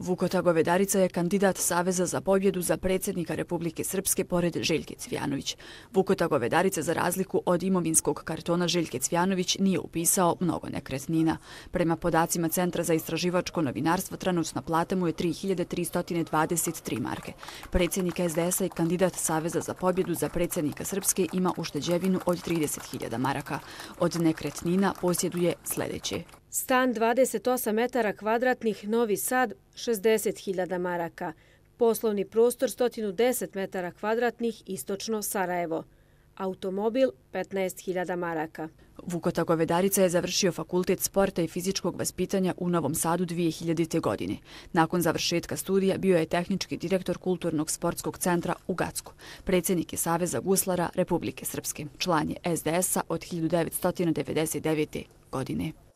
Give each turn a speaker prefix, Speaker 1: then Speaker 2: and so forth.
Speaker 1: Vukota Govedarica je kandidat Saveza za pobjedu za predsjednika Republike Srpske pored Željke Cvjanović. Vukota Govedarica za razliku od imovinskog kartona Željke Cvjanović nije upisao mnogo nekretnina. Prema podacima Centra za istraživačko novinarstvo, trenutna plate mu je 3323 marke. Predsjednik SDS-a i kandidat Saveza za pobjedu za predsjednika Srpske ima ušteđevinu od 30.000 maraka. Od nekretnina posjeduje sljedeće
Speaker 2: Stan 28 metara kvadratnih, novi sad 60.000 maraka. Poslovni prostor 110 metara kvadratnih, istočno Sarajevo. Automobil 15.000 maraka.
Speaker 1: Vukota Govedarica je završio fakultet sporta i fizičkog vaspitanja u Novom Sadu 2000. godine. Nakon završetka studija bio je tehnički direktor kulturnog sportskog centra u Gacku. Predsjednik je Saveza Guslara Republike Srpske. Član je SDS-a od 1999. godine.